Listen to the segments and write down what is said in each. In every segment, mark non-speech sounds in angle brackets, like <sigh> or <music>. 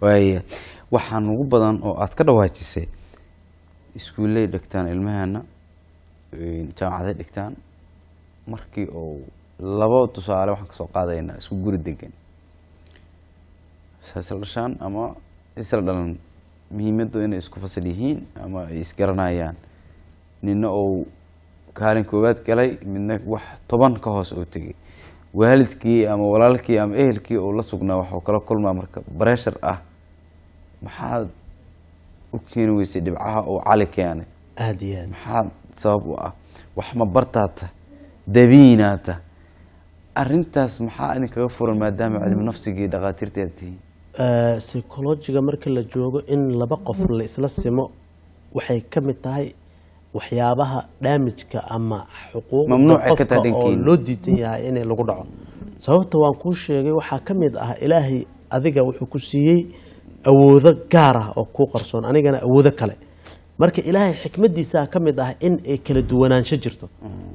waaya waxaan ugu badan oo aada ka dhawaajisay iskuulley dhigtaan ilmaheena jaamacaday dhigtaan markii oo laba tusaale waxaan kasoo qaadaynaa isku guri degan isla dhashaan ama isla dhalan muhiimaddu inay isku fasal yihiin ama ay isgaranayaan nina ou kaalin koowaad galay midna wax toban ka hoos oo tegay waalidkii ama walaalkii ama ehelkii uu la sugnaa waxuu kala kulmaa marka breshar ah maxaad u keeni weysay dhibcaha uu cali keenay aad iyo aad maxaa sabab u ah waxma bartaata dabiinaata arintaas maxaa idin kaga furan maadaama cilmi nafsigii dhaqaatiirtaad tihiin psychologiga marka la joogo in laba qof la isla simo waxay ka mid tahay waxyaabaha dhaamijka ama xuquuqda oo loo diidan yahay in lagu dhaco sababta waan kuu sheegay waxaa ka mid ah ilaahay adiga wuxuu ku siiyey awoodo gaar ah oo kuu qarsoon anigana awoodo kale marka ilaahay xikmadiisaa ka mid ah in ay kala duwanaansho jirto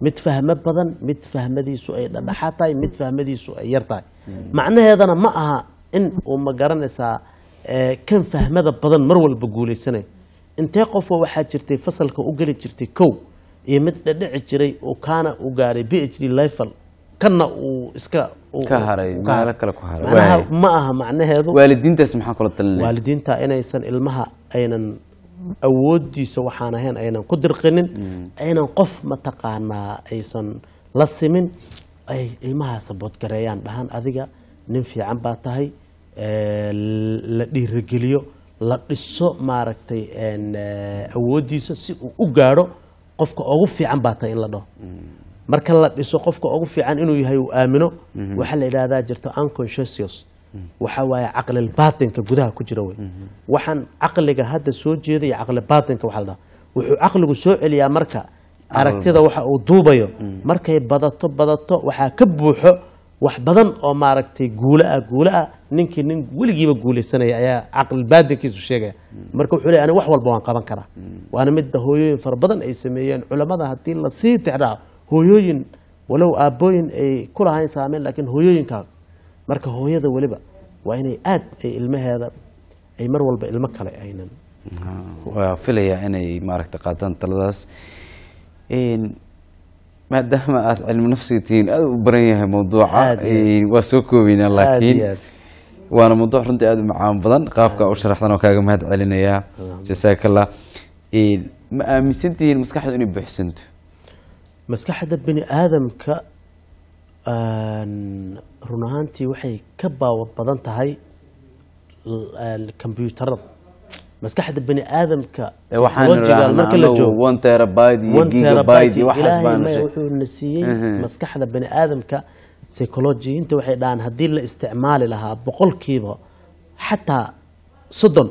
mid fahmo badan mid fahmadiisu ay dhadhaxa tahay mid fahmadiisu ay yar tahay macnaheedana ma aha in uu ma garanaysaa eh, kan fahmada badan mar walba guulaysanayo intee qofoo waxaa jirtay fasalka u geli jirtay kow iyo mid dhadhici jiray oo kaana u gaaray b h d level kana uu iska ma aha macnaheedu waalidiinta inaysan ilmaha aynan awoodiisa waxaan ahayn aynan ku dirqinin mm. aynan qof mataqaanaa aysan la simin ay ilmaha saboodgareeyaan dhahan adiga nin fiican baa tahay la dhiirageliyo la dhiso maaragtay eh, awoodiisa si uu u gaadho qofka ugu fiican baa in la dhaho marka la dhiso qofka ugu fiican inuu yahay uu aamino mhm. waxaa la yidhaahdaa jirto unconscious waxa waaye caqlil baatinka gudaha ku jira wey mhm. waxaan caqliga hadda soo jeedaya caqli baatinka waxa la dhaha wuxuu caqligu soo celiyaa marka aragtida waxa uu duubayo mhm. markay badato badato waxaa ka buuxo wax badan oo maaragtay guulo ah guulo ah ninkii nin weligiiba guulaysanaya ayaa caqli baadinkiisu sheegaya marka wuxuu leey ani wax walba waan qaban karaa waana midda hooyooyin fara badan ay sameeyeen culammada haddii lasii tixraaco hooyooyin walow aabooyin ay ku lahayn saameyn laakiin hooyooyinkaa marka hooyada weliba waa inay aad ay ilmaheeda ay mar walba ilmo kale aynan waa filayaa inay maaragta qaadaan taladaas maadaama aad cilmu nafsiga tihiin u baran yahay mawduuca waa soo koobeynaa laakiin waana mawduuc runtii aada u macaan badan qaabka u sharaxdan oo kaaga mahad celinayaa jasaak ma aaminsan tihiin maskaxdu inay buuxsanto maskaxda bini aadamka run ahaantii waxay ka baawa badan tahay kombyuutarada maskaxda bani aadamka marka la joogo wuxuu na siiyey maskaxda bani aadamka psychologiyiinta waxay dhahaan haddii la isticmaali lahaa boqolkiiba xataa soddon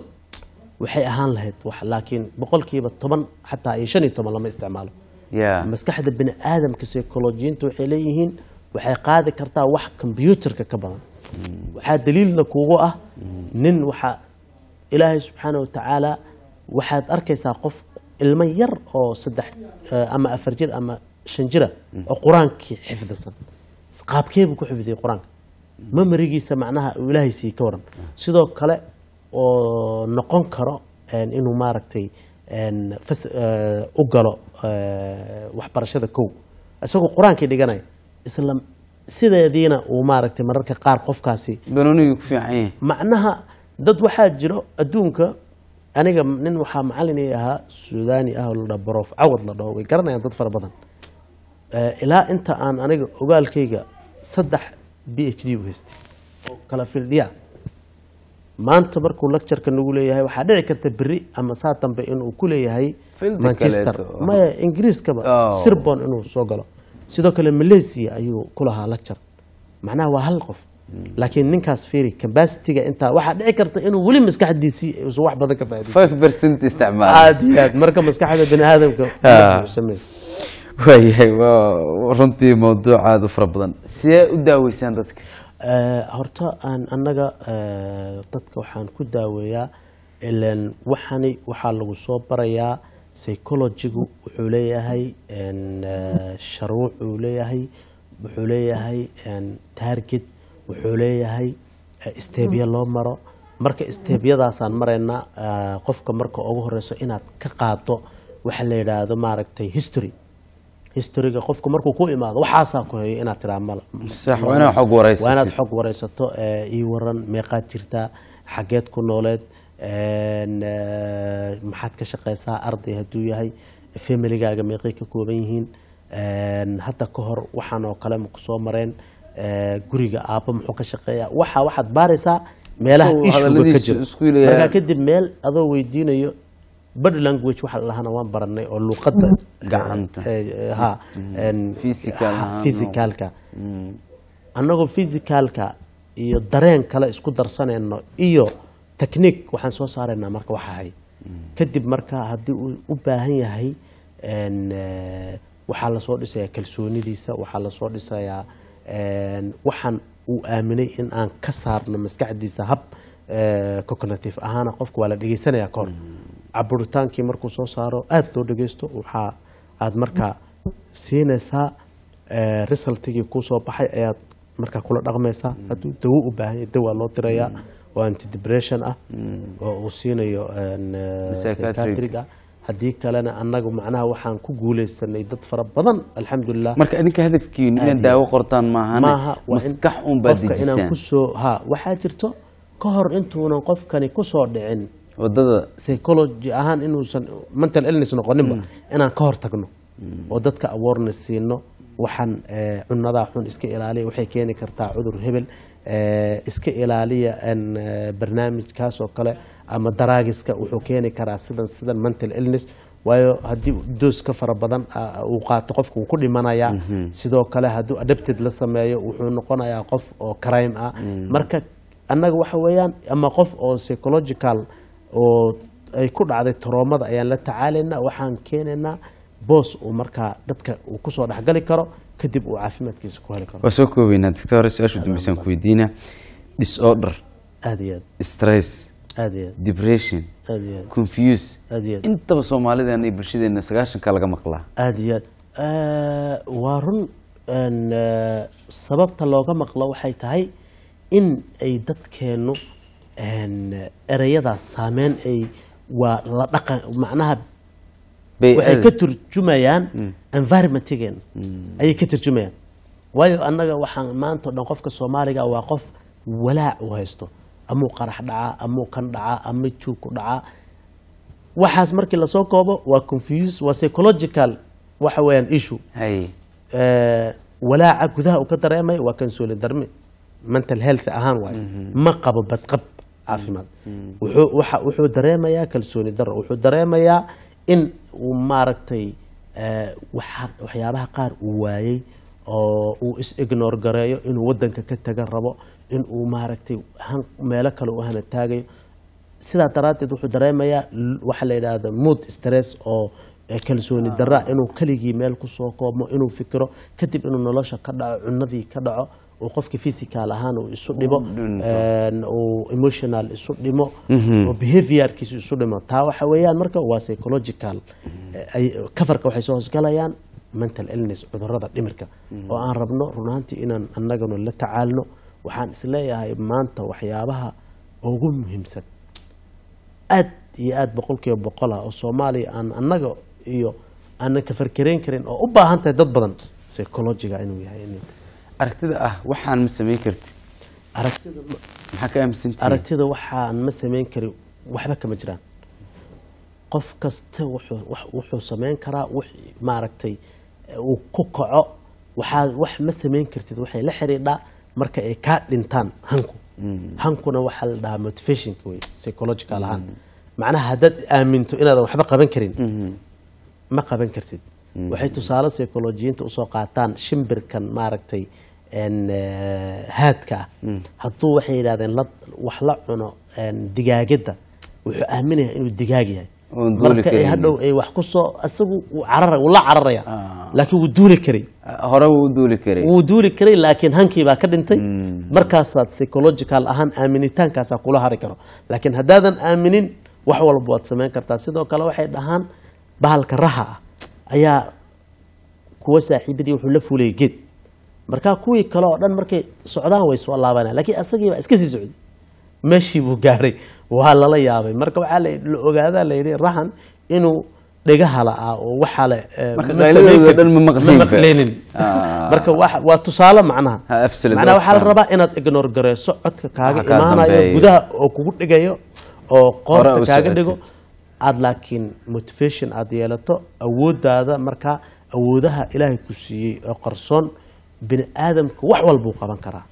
waxay ahaan lahayd laakiin boqolkiiba toban xataa iyo shan iyo toban lama isticmaalo maskaxda bani aadamka psychologiyiinta waxay leeyihiin waxay qaadi kartaa wax combyuterka ka badan mm. waxaa daliilna kuugu ah nin waxaa ilaahay subxaana watacaala waxaad arkaysaa qof ilmo yar oo saddex eh, ama afar jir ama shan jira ah mm. oo qur-aankii xifdisan qaabkeebuu ku xifdiyay qur-aanka ma marigiisa macnaha uu ilaahay sii ka waran sidoo kale oo noqon karo inuu maaragtay eh, u galo eh, waxbarashada kow isagoo qur-aankii dhiganaya isla sideediina uu maaragtay mararka qaar qofkaasi macnaha dad waxaa jiro adduunka aniga nin waxaa macalin ahaa sudaani ah rof cawad la dhaho way garanayaan dad fara badan eh, ilaa inta aan aniga ogaalkayga saddex b h d u haystay oo kala fildhiya maanta markuu lactureka nagu leeyahay waxaa dhici karta beri ama saa dambe inuu ku leeyahay manchester maya ingiriiskaba oh. sirbon inuu soo galo sidoo kale malaysia ayuu ku lahaa macnaha waa hal qof laakiin ninkaas fiiri kabasitiga intaa waxaa dhici karta inuu weli maskaxdiisii usan wax badan ka faa'iidaysan iyo aad marka maskaxda bani aadamka <laughs> ah. samaysa waa runtii mawduuc aada u fara badan sidee u daaweysaan dadka eh, horta aan annaga eh, dadka waxaan ku daaweeyaa ilan waxani waxaa lagu soo barayaa psychologigu wuxuu leeyahay eh, sharwuc uu leeyahay wuxuu leeyahay target wuxuu leeyahay eh, isteebya loo maro marka isteebyadaasaan maraynaa eh, qofka marka ugu horeyso inaad ka qaado waxa la yidhaahdo maaragtay history historyga qofka markuu ku imaado waxaasaa ku hayo inaad tiraa mal waa inaad xog wareysato eh, ii waran meeqaad jirtaa xageed ku nooleed maxaad ka shaqeysaa arday haduu yahay familigaaga meeqay ka kooban yihiin hadda ka hor waxaanoo oo kale maku soo mareen guriga aabbo muxuu ka shaqeeya waxa waxaad baaraysaa meelaha ishuga ka jiro kadib meel adoo weydiinayo body language waxa ladhahana waan baranay oo luuqadda ha fisicaalka mm. mm. annagoo fisicaalka iyo dareen kale isku darsanayno iyo technic waxaan soo saaraynaa marka waxahay mm. kadib marka haddii uu u baahan yahay waxaa lasoo dhisayaa kalsoonidiisa waxaa lasoo dhisayaa waxaan uu aaminay in aan ka saarno maskaxdiisa hab cognitive ahaana qofka waa la dhegeysanaya kahor caburitaankii markuu soo saaro aada loo dhegeysto waxaa aad markaa siinaysaa resultigii kuu baxay ayaad markaa kula dhaqmaysaa haduu dawo u baahanya dawaa loo dirayaa oo mm. antidepression ah mm. oo uu siinayo psychiatric ah haddii kalena annaga macnaha waxaan ku guuleysanay dad fara badan alxamdulilah marka idinka hadafkiinu inaad daawo qortaan maaha maskax inaan kusoo ha waxaa jirto ka hor intuunan qofkani kusoo dhicin wadada psychology ahaan inuusan mental illness noqoninba mm. inaan ka hor tagno mm. oo dadka awareness siino waxaan eh, cunadaa xun iska ilaaliya waxay keeni kartaa cudur hebel eh, iska ilaaliya eh, barnaamijkaas oo kale ama daraagiska wuxuu keeni karaa sidan sidan mental illness waayo haddii dooska fara badan uu qaato qofka wuu ku dhimanayaa mhm. sidoo kale hadduu adapted la sameeyo wuxuu noqonayaa qof oo crime ah mhm. marka annaga waxa weeyaan ama qof oo psychological oo ay ku dhacday toroomada ayaan la tacaalayna waxaan keenaynaa boos uu markaa dadka uu kusoo dhexgali karo kadib uu caafimaadkiisa ku heli karo waa soo koobeynaa doctor su-aasha dambeysaan ku weydiinaa disorder aad iyo aad stress aad iyo aad depression aad iyo aad confuse aad iyo aad intaba soomaalideena iyo bulshadeena sagaashanka laga maqlaa aad iyo aad waa run sababta looga maqlo waxay tahay in ay dadkeennu erayadaas saameyn ay waa la dhaqan macnaha waxay ka turjumayaan mm. environmentgeena mm. ayay ka turjumayaan waayo annaga waxaan maantao dhan qofka soomaaliga waa qof walaac u haysto amuu qarax dhacaa amuu kan dhacaa ama juugku dhacaa waxaas markii lasoo koobo waa confuse waa psychological waxa weeyaan issue eh, walaaca gudaha uu ka dareemay waa kansooli darmi mental health ahaan waay mm-hmm. ma qabo badqab caafimaad mm-hmm. wuxuu dareemayaa kalsooni daro wuxuu dareemayaa in uu maaragtay eh, waxyaabaha qaar uu waayey oo uu is ignoor gareeyo inuu waddanka ka tagan rabo in uu maaragtay meelo kale u hana taagayo sidaa daraaddeed wuxuu dareemayaa waxaa la yidhaahda mood stress oo eh, kalsooni daraa ah. inuu keligii meel kusoo koobmo inuu fikiro kadib inuu nolosha ka dhaco cunadii ka dhaco oo qofka physical ahaan uu isu dhimo uu emotional isu dhimo oo mhm. behaviorkiisu isu dhimo taa waxa weeyaan marka waa psychological eh, kafarka waxay soo hoosgalayaan mental illness cudurada dhimirka oo mhm. aan rabno runaantii inaan annaganu la tacaalno waxaan isleeyahay maanta waxyaabaha ugu muhiimsan aad iyo aada boqolkiiba boqol ah oo soomaaliya aan annaga iyo aanan kafarkareyn karin oo u baahan tahay dad badan psychologiga inuu yahay aragtida ah waxaan ma samayn karti aragtida waxaan ma samayn kari waxba kama jiraan qof kasta wuxuu samayn karaa maaragtay e, uu ku kaco waxaad wax ma samayn kartid waxay la xiriidhaa marka ay kaa dhintaan hanku mm. hankuna waxaa la dhahaa motivationka wey psychological ahaan mm. macnaha haddaad aaminto inaadan waxba qaban karin mm-hmm. ma qaban kartid mm-hmm. waxay tusaale psychologiyiinta usoo qaataan shimbirkan maaragtay Eh, haadka ah hadduu waxay yidhahdeen wax la cuno digaagada wuxuu aaminaya inuu digaag yahay marka hadhow ay wax ku isagu la cararaya ah. laakiin wuu duuli karay ah, hore wuu duuli karay laakiin hankii baa ka dhintay hmm. markaasaad psychological ahaan aaminitaankaasaa kula hari karo laakiin haddaadan aaminin wax walba waad samayn kartaa sidoo kale waxay dhahaan bahalka raha ah ayaa kuwa saaxiibadii wuxuu la fulay geed markaa kuwii kale oo dhan markay socdaan way soo laabanaan lakiin asagiibaa iska sii socday meeshii buu gaadhay waa lala yaabay marka waxaa la ogaadaa la rahan inuu dhegaha la-ah oo waxaa le eh, mamaqleynin marka ah. waa tusaale macnaha macnaha waxaa la ah. rabaa inaad ignor gareyso codka kaaga ah, imaanayo gudaha oo kugu dhigayo oo qoorta kaaga dhigo aad laakiin motivation aad yeelato awoodaada markaa awoodaha ilaahay ku siiyey oo qarsoon bini aadamka wax walbuu qaban karaa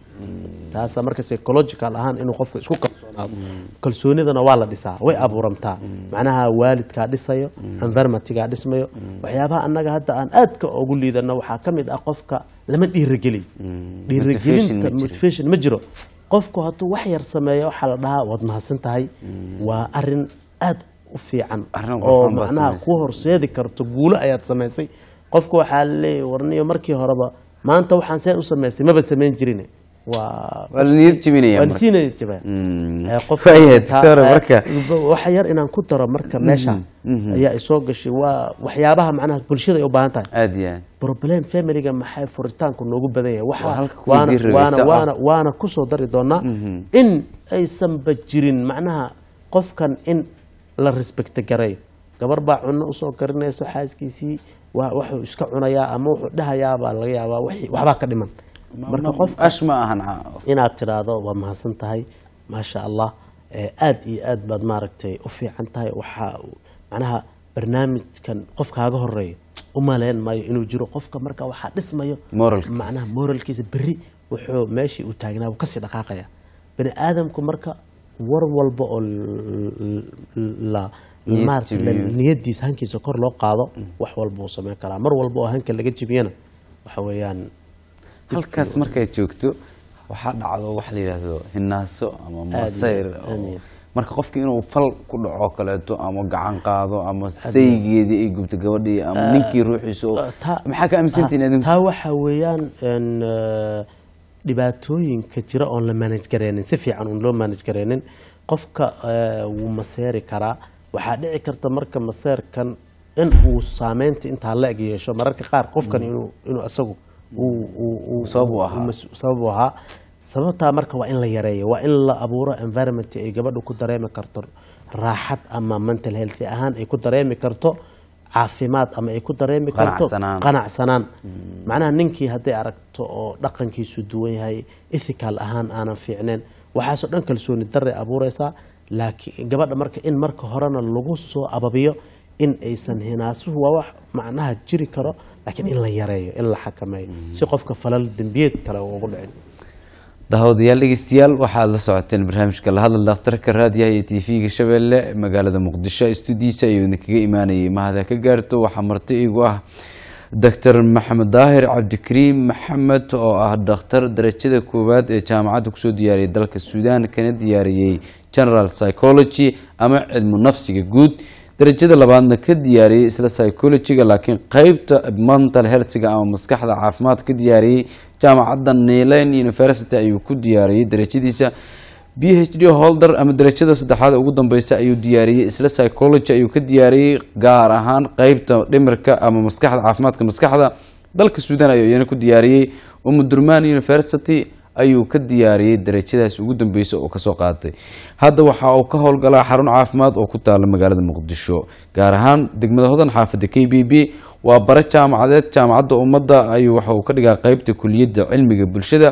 taasa marka psychological ahaan inuu qofka isku kalsoonaado kalsoonidana waa la dhisaa way abuurantaa macnaha waalidkaa dhisayo environmentigaa dhismayo waxyaabaha annaga hadda aan aadka ugu liidano waxaa ka mid ah qofka lama dhiirageliyo dhiiragelinta motivation ma jiro qofku hadduu wax yar sameeyo waxaa la dhahaa waad mahadsan tahay waa arin aad u fiican oo macnaha ku horseedi karto guulo ayaad samaysay qofku waxaa laleeya warniyo markii horeba maanta waxaan see u samaysay maba samayn jirin mm. eh, <laughs> eh, waxa yar inaan ku daro marka mm-hmm. meesha mm-hmm. ayaa isoo gashay waa waxyaabaha macnaha bulshada ay u baahan tahay problem familyga maxay furitaanku noogu badan yahay waana oh. kusoo dari doonaa mm-hmm. in aysanba jirin macnaha qofkan in la respecto gareeyo gabar baa cunno usoo karinayso xaaskiisii wuxuu iska cunayaa ama wuxuu dhahayaabaa laga yaabaa waxbaa ka dhiman marka qof ashma ahan inaad tidhaahdo waa mahadsan tahay maasha allah aad iyo aad baad maaragtay u fiican tahay waxaa macnaha barnaamijkan qofkaaga horeeyo umaleyn maayo inuu jiro qofka marka waxaa dhismayo macnaha moralkiisa beri wuxuu meeshii uu taagnaabuu kasii dhaqaaqaya bani aadamku marka war walba oo la niyadiisa hankiisa kor loo qaado wax walba samayn karaa mar walba oo hanka laga jibiyana waxa weeyaan halkaas markay joogto waxaa dhacdo waxa la yidhaahdo hinaaso ama masayr marka qofki inuu fal ku dhaco kaleeto ama gacan qaado ama saygeedii ay gubto gabadhii ama ninkii ruuxiisa maxaa ka aaminsantiin taa waxaa weeyaan e, dhibaatooyinka jira oon la maanaj gareynin si fiican oon loo maanaj gareynin qofka e, wuu maseeri karaa waxaa dhici karta marka maseerkan in uu saameynta intaa la-eg yeesho mararka qaar qofkan inuu isagu sabab ahaa sababtaa marka waa in la yareeyo waa in la abuuro environment ay gabadhu ku dareemi karto raaxad ama mental health ahaan ay ku dareemi karto caafimaad ama ay ku dareemi karto qanacsanaan mm. macnaha ninkii hadday aragto oo dhaqankiisu duwan yahay ethical ahaan aanan fiicnayn waxaasoo dhan kalsooni darray abuureysaa laakiin gabadha marka in marka horena lagu soo ababiyo in aysan hinaasuhu waa wax macnaha jiri karo laakiin in la yareeyo in la xakameeyo si qofka falal dembiyeed kale ugu dhicin dahawadayaal dhegeystayaal waxaad la socoteen barnaamijka la hadal dhakhtarka raadiyaha iyo t v ga shabeelle magaalada muqdisho istuudiisa ayuu idinkaga imaanayay mahada ka gaarto waxaa marti igu ah doctor maxamed daahir cabdikariim maxamed oo ah dakhtar darajada koowaad ee jaamacadda kusoo diyaariyay dalka suudaan kana diyaariyey general psychology ama cidmu nafsiga guud darajada labaadna ka diyaariyey isla psychologiga laakiin qeybta mental helsiga ama maskaxda caafimaad ka diyaariyey jaamacadda nilan university ayuu ku diyaariyey darajadiisa b h d holder ama darajada saddexaad ugu dambeysa ayuu diyaariyey isla psychology ayuu ka diyaariyey gaar ahaan qeybta dhimirka ama maskaxda caafimaadka maskaxda dalka suudan ayuu iyana ku diyaariyey umudurman university ayuu ka diyaariyey darajadaas ugu dambeysa oo kasoo qaatay hadda waxa uu ka howlgalaa xarun caafimaad oo ku taala magaalada muqdisho gaar ahaan degmada hodan xaafada k b b waa bare jaamacadeed jaamacadda ummadda ayuu waxauu ka dhigaa qeybta kuliyadda cilmiga bulshada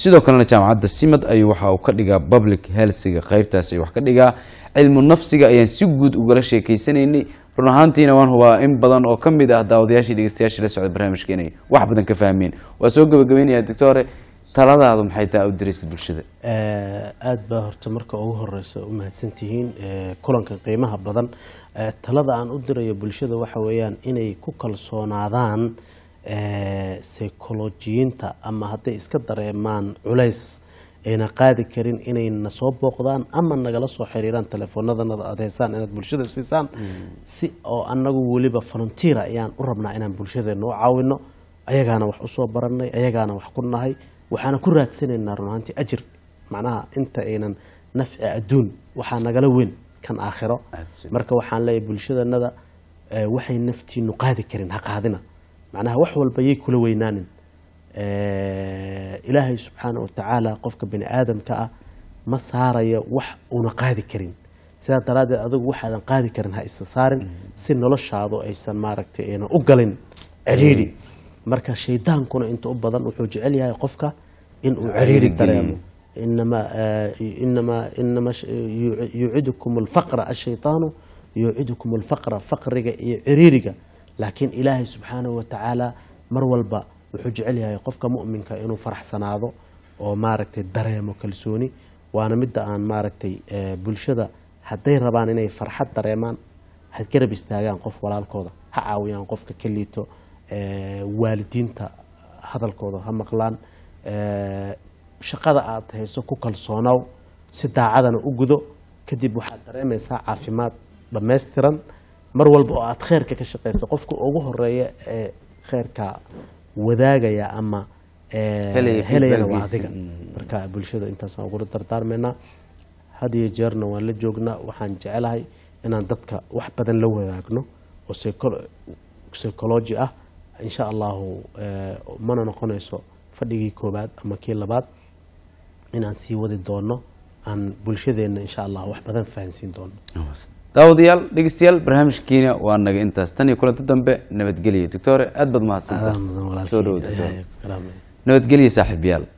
sidoo kalena jaamacadda simad ayuu waxa uu ka dhigaa public healthiga qaybtaas ayuu wax ka dhigaa cilmu nafsiga ayaan si guud ugala sheekaysanaynay run ahaantiina waan hubaa in badan oo ka mid ah daawadayaashii dhegeystayaashii la socday barnaamijka inay wax badan ka fahmeen waa soo gabagabaynayaa doctore taladaadu maxay taa u diraysa bulshada eh, aada baa horta marka ugu horeysa u mahadsantihiin eh, kulankan qiimaha badan eh, talada aan u dirayo bulshada waxa weeyaan inay ku kalsoonaadaan sycolojiyiinta ama hadday iska dareemaan culays ayna qaadi karin inay nasoo booqdaan ama nagala soo xiriiraan telefoonadana aad haysaan inaad bulshada siisaan si oo anagu weliba volunteer ah ayaan u rabnaa inaan bulshadeena u caawino ayagaana wax usoo baranay ayagaana wax ku nahay waxaana ku raadsanaynaa runaantii ajir macnaha inta aynan nafci adduun waxaa nagala weyn kan aakhiro marka waxaan leeyahy bulshadanada waxay naftiinu qaadi karin ha qaadina macnaha wax walba yay kula weynaanin eh, ilaahay subxaana watacaala qofka bani aadamka ah ma saarayo wax una qaadi karin sidaa daraaddeed adigu waxaadan qaadi karin ha isa saarin si noloshaadu aysan maaragtay aynan u galin ciriiri marka shaydaankuna inta u badan wuxuu jecel yahay qofka inuu ciriiri dareemo inama eh, inama inama yucidukum alfaqra alshaytaanu faqriga iyo ciriiriga laakiin ilaahay subxaanahu watacaala mar walba wuxuu jecel yahay qofka muminka inuu faraxsanaado oo maaragtay dareemo kalsooni waana midda aan maaragtay eh, bulshada hadday rabaan inay farxad dareemaan had garab istaagaan qof walaalkooda ha caawiyaan qofka ka liito eh, waalidiinta hadalkooda ha maqlaan eh, shaqada aad hayso ku kalsoonow si daacadana u gudo kadib waxaad dareemaysaa caafimaad dhammaystiran mar walba oo aad kheyrka ka shaqeysa qofka ugu horeeya ee kheyrka wadaagaya ama eh, helayana waa adiga marka bulshada intaasaan ugula dardaarmaynaa hadiyo jeerna waan la joognaa waxaan jecelahay inaan dadka wax badan la wadaagno oo psychology ah insha allaahu eh, mana noqonayso fadhigii koobaad ama kii labaad inaan sii wadi doono aan bulshadeenna insha allah wax badan fahansiin doono daawadayaal dhegeystayaal barnaamijkiina waa naga intaas tan iyo kulanti dambe nabadgelya doctore aad baad mahadsantahay soo dhawo nabadgelya saaxiibayaal